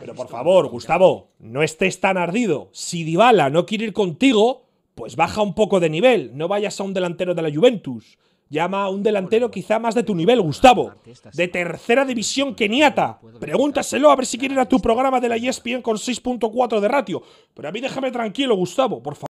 Pero por favor, Gustavo, no estés tan ardido. Si Dybala no quiere ir contigo, pues baja un poco de nivel. No vayas a un delantero de la Juventus. Llama a un delantero quizá más de tu nivel, Gustavo. De tercera división keniata. Pregúntaselo a ver si quiere ir a tu programa de la ESPN con 6.4 de ratio. Pero a mí déjame tranquilo, Gustavo, por favor.